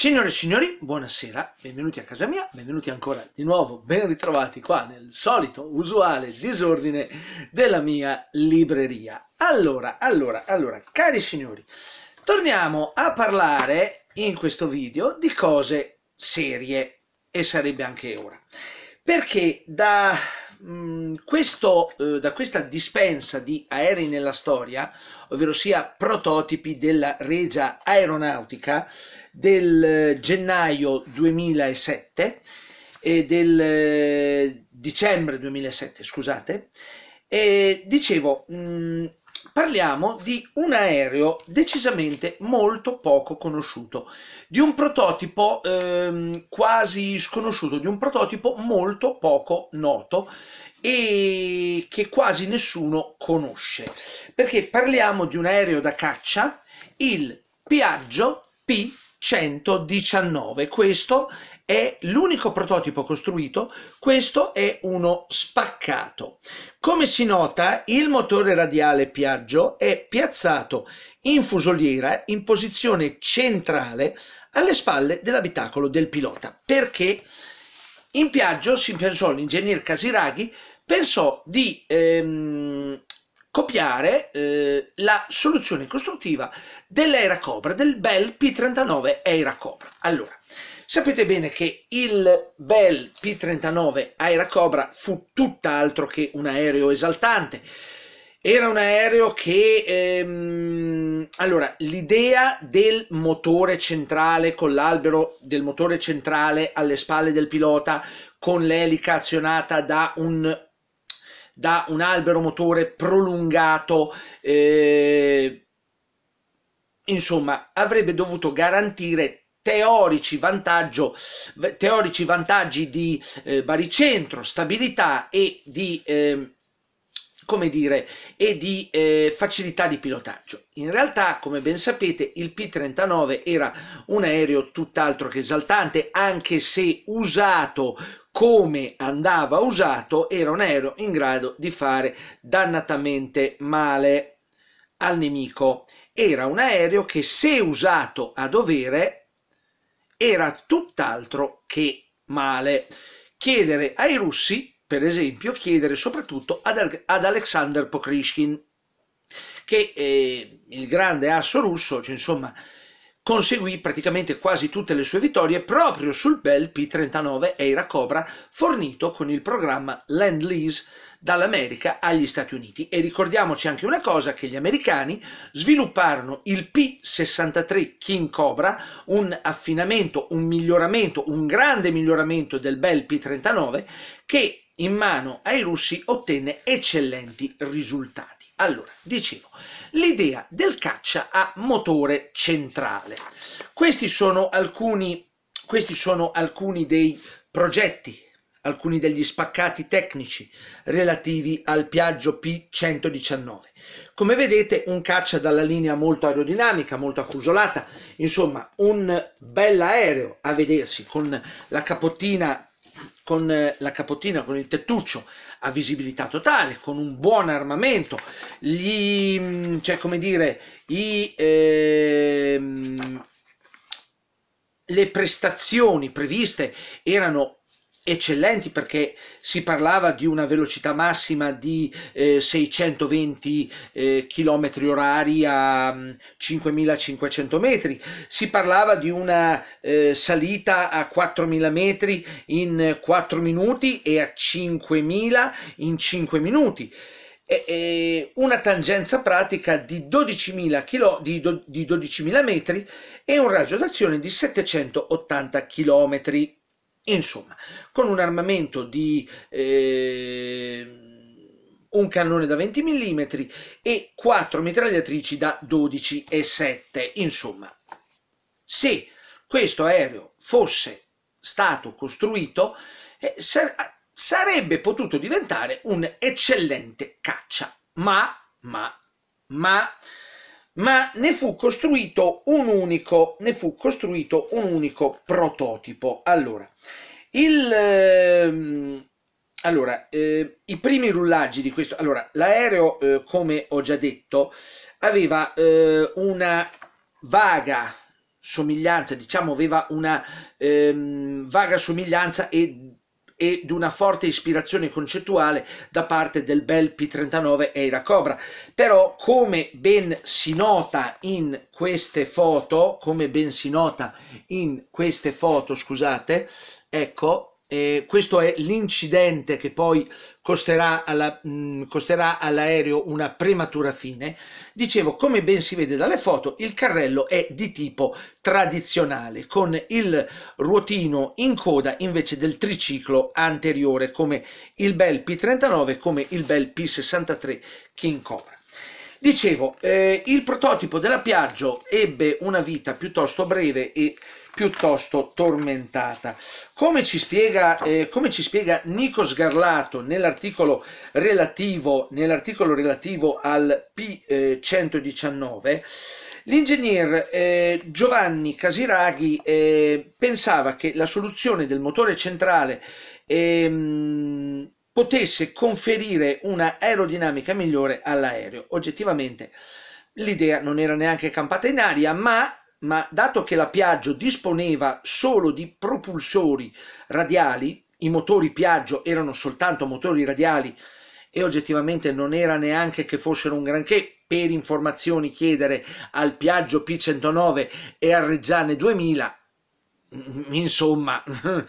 Signore e signori, buonasera, benvenuti a casa mia, benvenuti ancora di nuovo, ben ritrovati qua nel solito, usuale disordine della mia libreria. Allora, allora, allora, cari signori, torniamo a parlare in questo video di cose serie e sarebbe anche ora. Perché da Mm, questo, eh, da questa dispensa di aerei nella storia, ovvero sia prototipi della regia aeronautica del eh, gennaio 2007 e del eh, dicembre 2007, scusate, e dicevo, mm, parliamo di un aereo decisamente molto poco conosciuto, di un prototipo ehm, quasi sconosciuto, di un prototipo molto poco noto e che quasi nessuno conosce, perché parliamo di un aereo da caccia, il Piaggio P119. Questo è l'unico prototipo costruito, questo è uno spaccato. Come si nota, il motore radiale Piaggio è piazzato in fusoliera in posizione centrale alle spalle dell'abitacolo del pilota, perché in Piaggio si pensò l'ingegner Casiraghi pensò di ehm, copiare eh, la soluzione costruttiva dell'Aera Cobra, del bel P39 Aera Cobra. Allora, Sapete bene che il Bell P-39 Aira Cobra fu tutt'altro che un aereo esaltante. Era un aereo che... Ehm, allora, l'idea del motore centrale con l'albero del motore centrale alle spalle del pilota con l'elica azionata da un, da un albero motore prolungato... Eh, insomma, avrebbe dovuto garantire teorici, teorici vantaggi di eh, baricentro, stabilità e di, eh, come dire, e di eh, facilità di pilotaggio. In realtà, come ben sapete, il P-39 era un aereo tutt'altro che esaltante, anche se usato come andava usato, era un aereo in grado di fare dannatamente male al nemico. Era un aereo che, se usato a dovere, era tutt'altro che male. Chiedere ai russi, per esempio, chiedere soprattutto ad, ad Alexander Pokrishkin, che eh, il grande asso russo, cioè, insomma, conseguì praticamente quasi tutte le sue vittorie proprio sul bel P-39 Eira Cobra fornito con il programma Land Lease dall'America agli Stati Uniti. E ricordiamoci anche una cosa, che gli americani svilupparono il P-63 King Cobra, un affinamento, un miglioramento, un grande miglioramento del bel P-39, che in mano ai russi ottenne eccellenti risultati. Allora, dicevo, l'idea del caccia a motore centrale. Questi sono alcuni, questi sono alcuni dei progetti alcuni degli spaccati tecnici relativi al Piaggio P119. Come vedete un caccia dalla linea molto aerodinamica, molto affusolata, insomma un bell'aereo a vedersi con la capottina con eh, la capottina, con il tettuccio a visibilità totale, con un buon armamento, gli, mm, cioè come dire, i, eh, le prestazioni previste erano eccellenti perché si parlava di una velocità massima di eh, 620 eh, km orari a 5500 mm, metri, si parlava di una eh, salita a 4000 metri in 4 minuti e a 5000 in 5 minuti una tangenza pratica di 12.000, kilo, di, do, di 12.000 metri e un raggio d'azione di 780 km insomma, con un armamento di eh, un cannone da 20 mm e quattro mitragliatrici da 12,7. Insomma, se questo aereo fosse stato costruito, eh, sar sarebbe potuto diventare un eccellente caccia. Ma, ma, ma ma ne fu costruito un unico, costruito un unico prototipo. Allora, il, ehm, allora eh, i primi rullaggi di questo... Allora, l'aereo, eh, come ho già detto, aveva eh, una vaga somiglianza, diciamo aveva una ehm, vaga somiglianza e e di una forte ispirazione concettuale da parte del bel P39 Eira Cobra. Però come ben si nota in queste foto, come ben si nota in queste foto, scusate, ecco, eh, questo è l'incidente che poi costerà, alla, mh, mm, costerà all'aereo una prematura fine. Dicevo, come ben si vede dalle foto, il carrello è di tipo tradizionale, con il ruotino in coda invece del triciclo anteriore, come il Bel P39, come il Bel P63 King Cobra. Dicevo, eh, il prototipo della Piaggio ebbe una vita piuttosto breve e piuttosto tormentata. Come ci spiega, eh, come ci spiega Nico Sgarlato nell'articolo relativo, nell'articolo relativo al P119, eh, l'ingegner eh, Giovanni Casiraghi eh, pensava che la soluzione del motore centrale ehm, potesse conferire una aerodinamica migliore all'aereo. Oggettivamente l'idea non era neanche campata in aria, ma ma dato che la Piaggio disponeva solo di propulsori radiali, i motori Piaggio erano soltanto motori radiali e oggettivamente non era neanche che fossero un granché, per informazioni chiedere al Piaggio P109 e al Reggiane 2000, mm, insomma,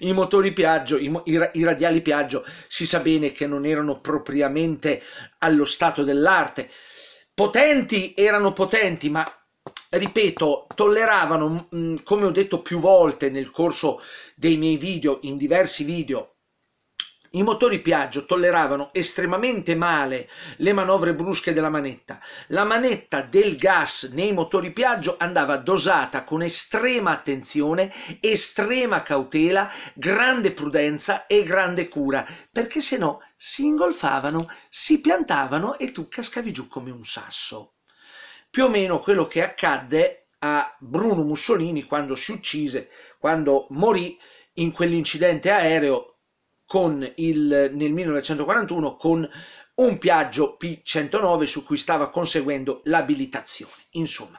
i motori Piaggio, i, radiali Piaggio, si sa bene che non erano propriamente allo stato dell'arte. Potenti erano potenti, ma ripeto, tolleravano, mm, mm, come ho detto più volte nel corso dei miei video, in diversi video, i motori Piaggio tolleravano estremamente male le manovre brusche della manetta. La manetta del gas nei motori Piaggio andava dosata con estrema attenzione, estrema cautela, grande prudenza e grande cura, perché se no si ingolfavano, si piantavano e tu cascavi giù come un sasso più o meno quello che accadde a Bruno Mussolini quando si uccise, quando morì in quell'incidente aereo il, nel 1941 con un Piaggio P109 su cui stava conseguendo l'abilitazione. Insomma,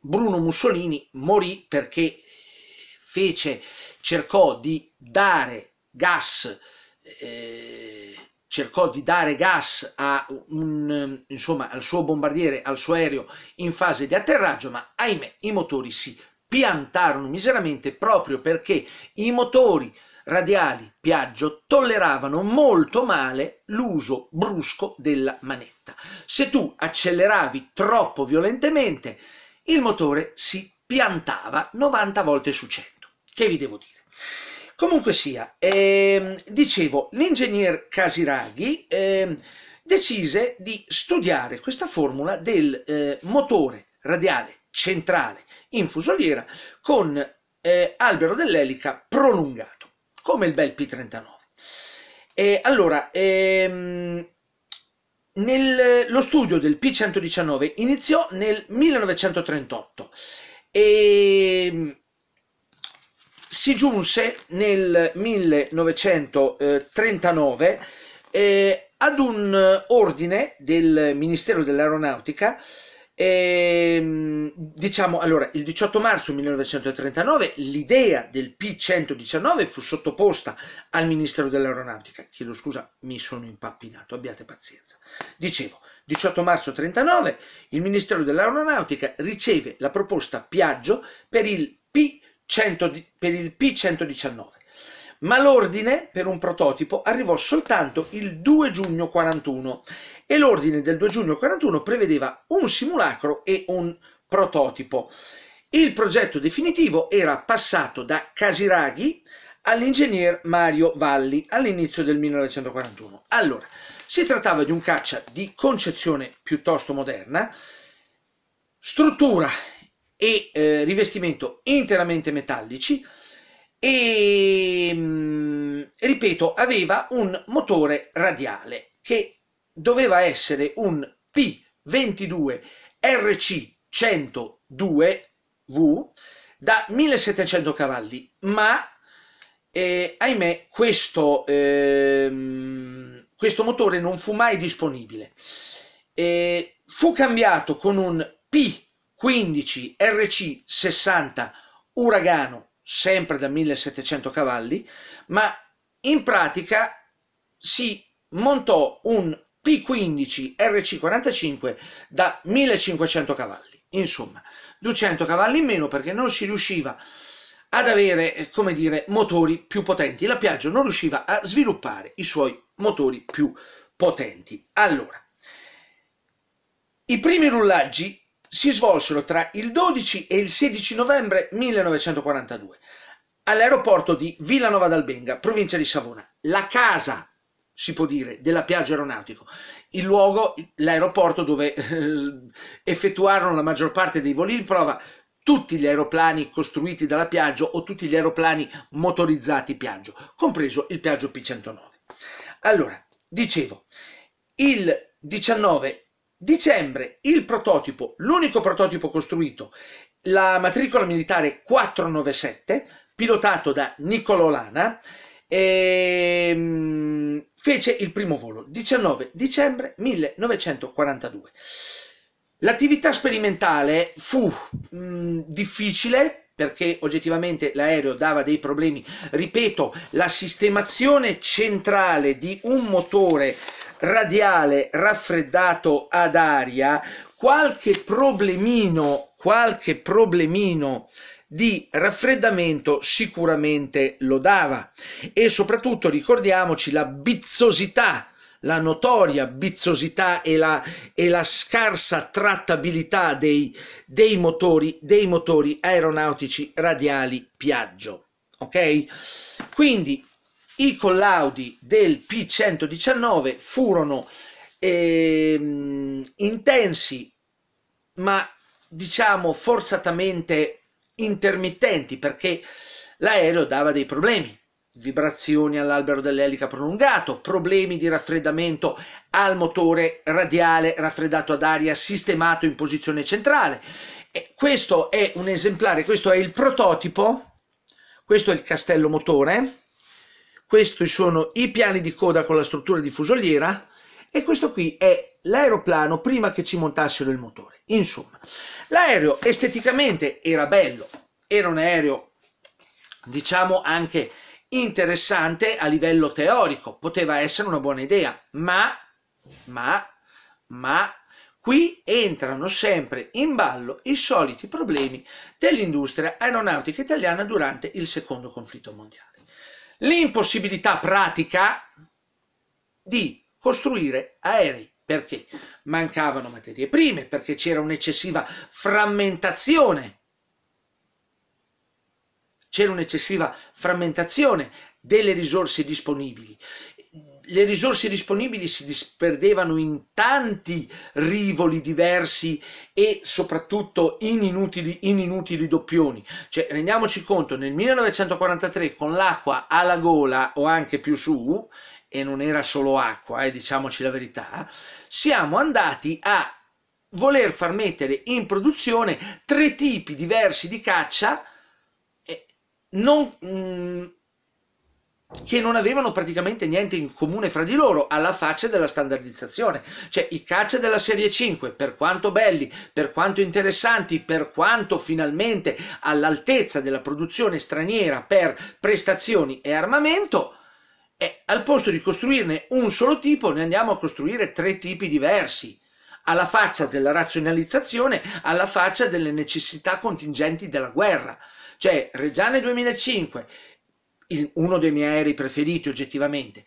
Bruno Mussolini morì perché fece, cercò di dare gas eh, cercò di dare gas un, insomma, al suo bombardiere, al suo aereo in fase di atterraggio, ma ahimè i motori si piantarono miseramente proprio perché i motori radiali Piaggio tolleravano molto male l'uso brusco della manetta. Se tu acceleravi troppo violentemente, il motore si piantava 90 volte su 100. Che vi devo dire? Comunque sia, ehm, dicevo, l'ingegner Casiraghi ehm, decise di studiare questa formula del eh, motore radiale centrale in fusoliera con eh, albero dell'elica prolungato, come il bel P39. E allora, ehm, nel, lo studio del P119 iniziò nel 1938 e ehm, si giunse nel 1939 eh, ad un ordine del Ministero dell'Aeronautica e, ehm, diciamo allora il 18 marzo 1939 l'idea del P119 fu sottoposta al Ministero dell'Aeronautica chiedo scusa mi sono impappinato abbiate pazienza dicevo 18 marzo 1939 il Ministero dell'Aeronautica riceve la proposta Piaggio per il P 119 100, per il P119, ma l'ordine per un prototipo arrivò soltanto il 2 giugno 41 e l'ordine del 2 giugno 41 prevedeva un simulacro e un prototipo. Il progetto definitivo era passato da Casiraghi all'ingegner Mario Valli all'inizio del 1941. Allora, si trattava di un caccia di concezione piuttosto moderna, struttura e eh, rivestimento interamente metallici e, mm, ripeto, aveva un motore radiale che doveva essere un P22 RC 102 V da 1700 cavalli, ma eh, ahimè questo, eh, questo, motore non fu mai disponibile. Eh, fu cambiato con un P 15 RC 60 Uragano, sempre da 1700 cavalli, ma in pratica si montò un P15 RC45 da 1500 cavalli. Insomma, 200 cavalli in meno perché non si riusciva ad avere, eh, come dire, motori più potenti. La Piaggio non riusciva a sviluppare i suoi motori più potenti. Allora, i primi rullaggi si svolsero tra il 12 e il 16 novembre 1942 all'aeroporto di Villanova d'Albenga, provincia di Savona. La casa, si può dire, della Piaggio Aeronautico, il luogo, l'aeroporto dove eh, effettuarono la maggior parte dei voli di prova tutti gli aeroplani costruiti dalla Piaggio o tutti gli aeroplani motorizzati Piaggio, compreso il Piaggio P109. Allora, dicevo, il 19 Dicembre, il prototipo, l'unico prototipo costruito, la matricola militare 497, pilotato da Niccolò Lana, e ehm, fece il primo volo 19 dicembre 1942. L'attività sperimentale fu mh, difficile perché oggettivamente l'aereo dava dei problemi. Ripeto, la sistemazione centrale di un motore radiale raffreddato ad aria, qualche problemino, qualche problemino di raffreddamento sicuramente lo dava e soprattutto ricordiamoci la bizzosità la notoria bizzosità e la, e la scarsa trattabilità dei, dei, motori, dei motori aeronautici radiali Piaggio. Ok? Quindi i collaudi del P119 furono ehm, intensi, ma diciamo forzatamente intermittenti perché l'aereo dava dei problemi vibrazioni all'albero dell'elica prolungato, problemi di raffreddamento al motore radiale raffreddato ad aria sistemato in posizione centrale. E questo è un esemplare, questo è il prototipo, questo è il castello motore questi sono i piani di coda con la struttura di fusoliera e questo qui è l'aeroplano prima che ci montassero il motore. Insomma, l'aereo esteticamente era bello, era un aereo diciamo anche interessante a livello teorico, poteva essere una buona idea, ma, ma, ma Qui entrano sempre in ballo i soliti problemi dell'industria aeronautica italiana durante il secondo conflitto mondiale l'impossibilità pratica di costruire aerei perché mancavano materie prime, perché c'era un'eccessiva frammentazione. C'era un'eccessiva frammentazione delle risorse disponibili le risorse disponibili si disperdevano in tanti rivoli diversi e soprattutto in inutili, in inutili doppioni. Cioè, rendiamoci conto, nel 1943 con l'acqua alla gola o anche più su, e non era solo acqua, eh, diciamoci la verità, siamo andati a voler far mettere in produzione tre tipi diversi di caccia non, mh, mm, che non avevano praticamente niente in comune fra di loro alla faccia della standardizzazione. Cioè i caccia della serie 5, per quanto belli, per quanto interessanti, per quanto finalmente all'altezza della produzione straniera per prestazioni e armamento, eh, al posto di costruirne un solo tipo ne andiamo a costruire tre tipi diversi alla faccia della razionalizzazione, alla faccia delle necessità contingenti della guerra. Cioè Reggiane 2005, il, uno dei miei aerei preferiti oggettivamente,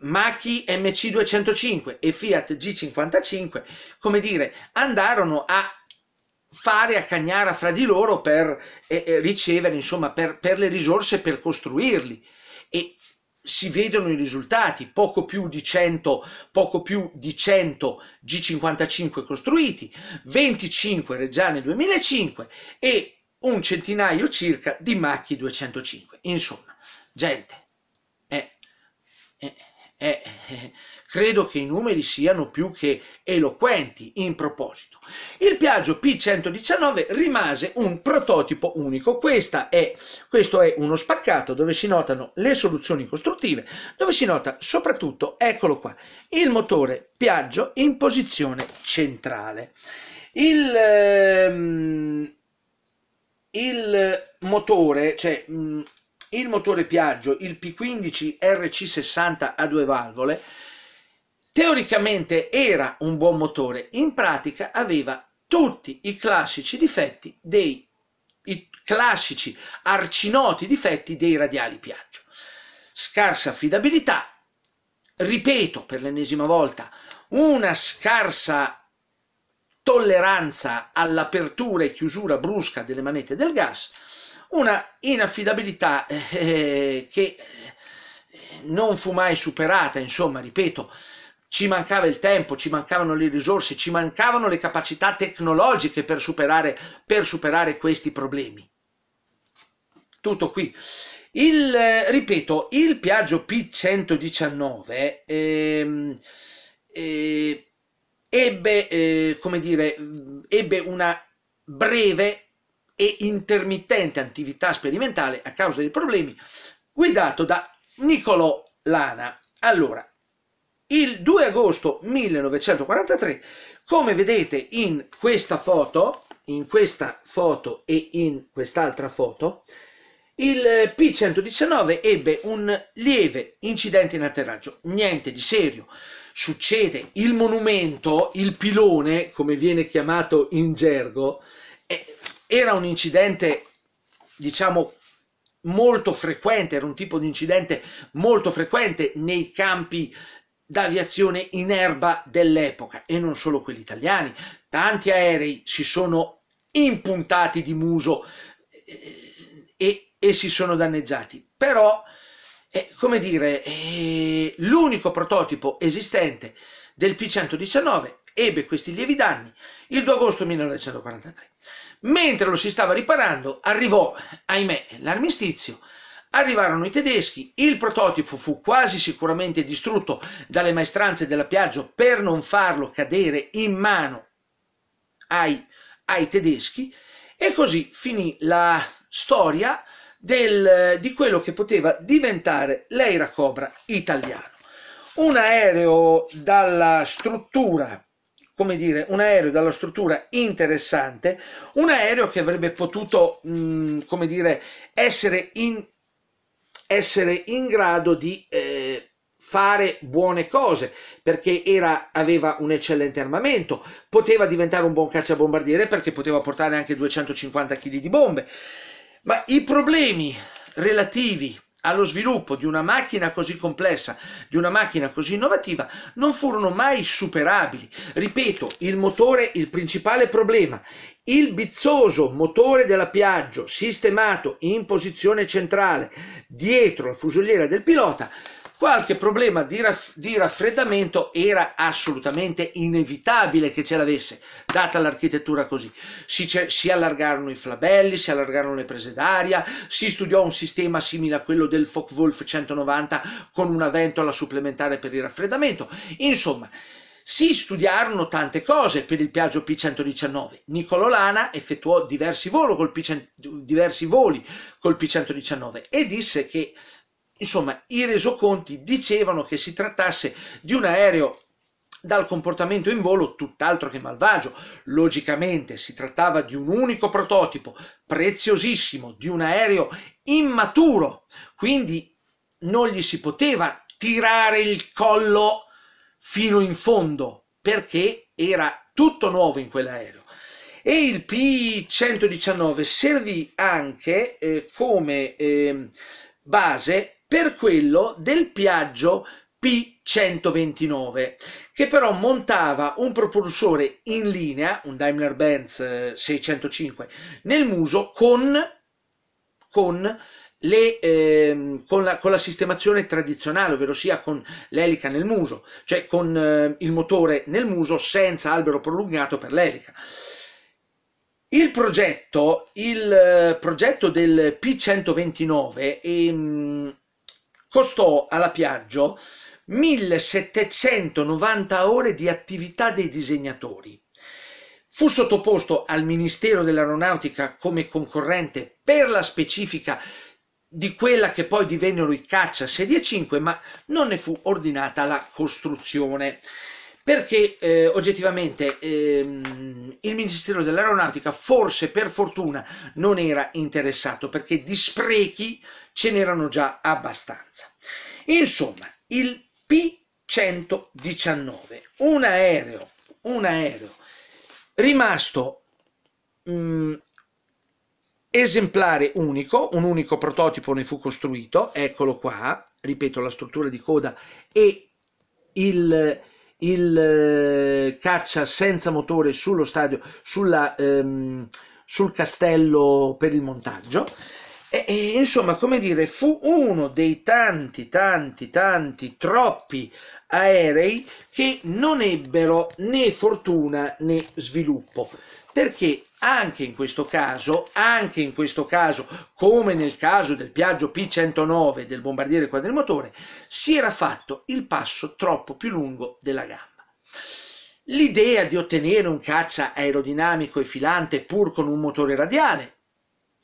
Machi MC205 e Fiat G55, come dire, andarono a fare a cagnara fra di loro per eh, ricevere, insomma, per, per le risorse per costruirli. E si vedono i risultati, poco più di 100, poco più di 100 G55 costruiti, 25 Reggiane 2005 e un centinaio circa di Machi 205. Insomma, gente, eh, eh, eh, eh, credo che i numeri siano più che eloquenti in proposito. Il Piaggio P119 rimase un prototipo unico. È, questo è uno spaccato dove si notano le soluzioni costruttive, dove si nota soprattutto, eccolo qua, il motore Piaggio in posizione centrale. Il, ehm, il motore, cioè mh, il motore Piaggio, il P15 RC60 a due valvole, teoricamente era un buon motore, in pratica aveva tutti i classici difetti dei classici arcinoti difetti dei radiali Piaggio. Scarsa affidabilità, ripeto per l'ennesima volta, una scarsa tolleranza all'apertura e chiusura brusca delle manette del gas una inaffidabilità eh, che eh, non fu mai superata, insomma, ripeto, ci mancava il tempo, ci mancavano le risorse, ci mancavano le capacità tecnologiche per superare, per superare questi problemi. Tutto qui. Il, eh, ripeto, il Piaggio P119 ehm, eh, ebbe, eh, come dire, ebbe una breve e intermittente attività sperimentale a causa dei problemi, guidato da Niccolò Lana. Allora, il 2 agosto 1943, come vedete in questa foto, in questa foto e in quest'altra foto, il P-119 ebbe un lieve incidente in atterraggio, niente di serio. Succede, il monumento, il pilone, come viene chiamato in gergo, è, era un incidente, diciamo, molto frequente, era un tipo di incidente molto frequente nei campi d'aviazione in erba dell'epoca e non solo quelli italiani. Tanti aerei si sono impuntati di muso eh, e, e si sono danneggiati. Però, eh, come dire, eh, l'unico prototipo esistente del P-119 ebbe questi lievi danni il 2 agosto 1943. Mentre lo si stava riparando arrivò, ahimè, l'armistizio. Arrivarono i tedeschi, il prototipo fu quasi sicuramente distrutto dalle maestranze della Piaggio per non farlo cadere in mano ai, ai tedeschi e così finì la storia del, di quello che poteva diventare Cobra italiano. Un aereo dalla struttura come dire, un aereo dalla struttura interessante, un aereo che avrebbe potuto, mh, mm, come dire, essere in, essere in grado di eh, fare buone cose, perché era, aveva un eccellente armamento, poteva diventare un buon cacciabombardiere perché poteva portare anche 250 kg di bombe, ma i problemi relativi allo sviluppo di una macchina così complessa, di una macchina così innovativa, non furono mai superabili. Ripeto, il motore, il principale problema, il bizzoso motore della Piaggio sistemato in posizione centrale dietro la fusoliera del pilota qualche problema di, raff di, raffreddamento era assolutamente inevitabile che ce l'avesse, data l'architettura così. Si, si, allargarono i flabelli, si allargarono le prese d'aria, si studiò un sistema simile a quello del Focke-Wulf 190 con una ventola supplementare per il raffreddamento. Insomma, si studiarono tante cose per il Piaggio P119. Niccolò Lana effettuò diversi, col diversi voli col P119 e disse che Insomma, i resoconti dicevano che si trattasse di un aereo dal comportamento in volo tutt'altro che malvagio. Logicamente si trattava di un unico prototipo, preziosissimo, di un aereo immaturo, quindi non gli si poteva tirare il collo fino in fondo perché era tutto nuovo in quell'aereo. E il P-119 servì anche eh, come eh, base per quello del Piaggio P129 che però montava un propulsore in linea, un Daimler-Benz 605 eh, nel muso con, con le, eh, con, la, con, la, sistemazione tradizionale, ovvero sia con l'elica nel muso, cioè con eh, il motore nel muso senza albero prolungato per l'elica. Il progetto, il eh, progetto del P129 ehm, costò alla Piaggio 1790 ore di attività dei disegnatori. Fu sottoposto al Ministero dell'Aeronautica come concorrente per la specifica di quella che poi divennero i caccia serie 5, ma non ne fu ordinata la costruzione perché eh, oggettivamente ehm, il Ministero dell'Aeronautica forse per fortuna non era interessato perché di sprechi ce n'erano già abbastanza. Insomma, il P-119, un aereo, un aereo rimasto mh, mm, esemplare unico, un unico prototipo ne fu costruito, eccolo qua, ripeto la struttura di coda e il, il eh, caccia senza motore sullo stadio, sulla, ehm, sul castello per il montaggio. E, e, insomma, come dire, fu uno dei tanti, tanti, tanti, troppi aerei che non ebbero né fortuna né sviluppo, perché anche in questo caso, anche in questo caso, come nel caso del Piaggio P109 del bombardiere quadrimotore, si era fatto il passo troppo più lungo della gamma. L'idea di ottenere un caccia aerodinamico e filante pur con un motore radiale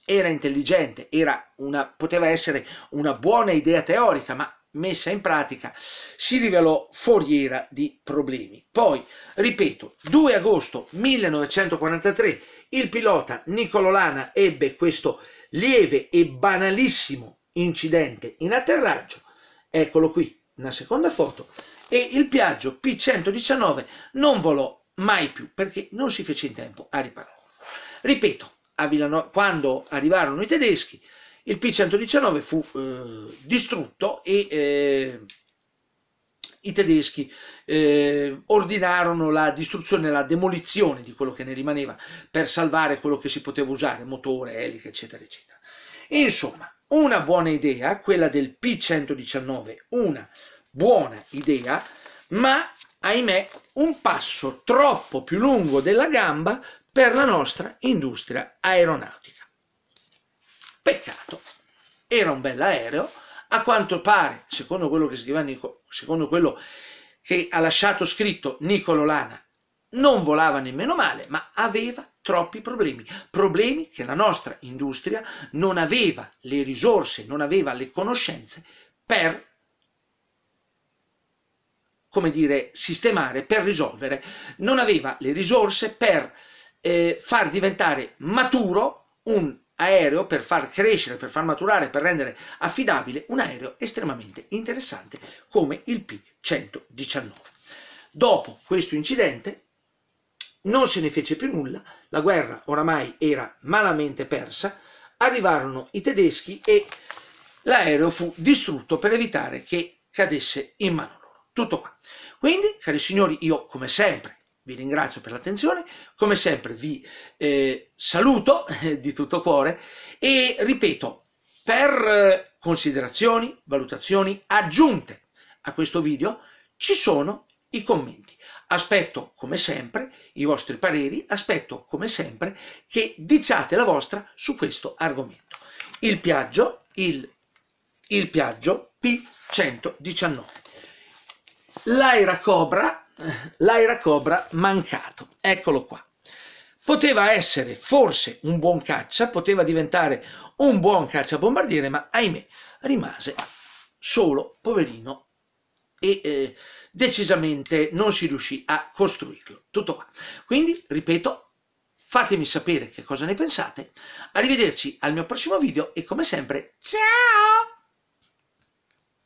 era intelligente, era una, poteva essere una buona idea teorica, ma messa in pratica si rivelò foriera di problemi. Poi, ripeto, 2 agosto 1943 il pilota Nicolo Lana ebbe questo lieve e banalissimo incidente in atterraggio, eccolo qui, una seconda foto, e il Piaggio P119 non volò mai più perché non si fece in tempo a riparare. Ripeto, a Villanova, quando arrivarono i tedeschi, il P-119 fu eh, distrutto e eh, i tedeschi eh, ordinarono la distruzione, la demolizione di quello che ne rimaneva per salvare quello che si poteva usare, motore, elica, eccetera, eccetera. Insomma, una buona idea, quella del P-119, una buona idea, ma ahimè un passo troppo più lungo della gamba per la nostra industria aeronautica. Peccato, era un bel aereo, a quanto pare, secondo quello che scriveva Nico, secondo quello che ha lasciato scritto Nicolo Lana, non volava nemmeno male, ma aveva troppi problemi, problemi che la nostra industria non aveva le risorse, non aveva le conoscenze per come dire, sistemare, per risolvere, non aveva le risorse per eh, far diventare maturo un aereo per far crescere, per far maturare, per rendere affidabile un aereo estremamente interessante come il P-119. Dopo questo incidente non se ne fece più nulla, la guerra oramai era malamente persa, arrivarono i tedeschi e l'aereo fu distrutto per evitare che cadesse in mano loro. Tutto qua. Quindi, cari signori, io come sempre vi ringrazio per l'attenzione, come sempre vi eh, saluto eh, di tutto cuore e ripeto, per eh, considerazioni, valutazioni aggiunte a questo video ci sono i commenti. Aspetto come sempre i vostri pareri, aspetto come sempre che diciate la vostra su questo argomento. Il Piaggio, il, il Piaggio P119. L'Aira Cobra l'Aira Cobra mancato. Eccolo qua. Poteva essere forse un buon caccia, poteva diventare un buon cacciabombardiere, ma ahimè rimase solo, poverino, e eh, decisamente non si riuscì a costruirlo. Tutto qua. Quindi, ripeto, fatemi sapere che cosa ne pensate. Arrivederci al mio prossimo video e come sempre, ciao!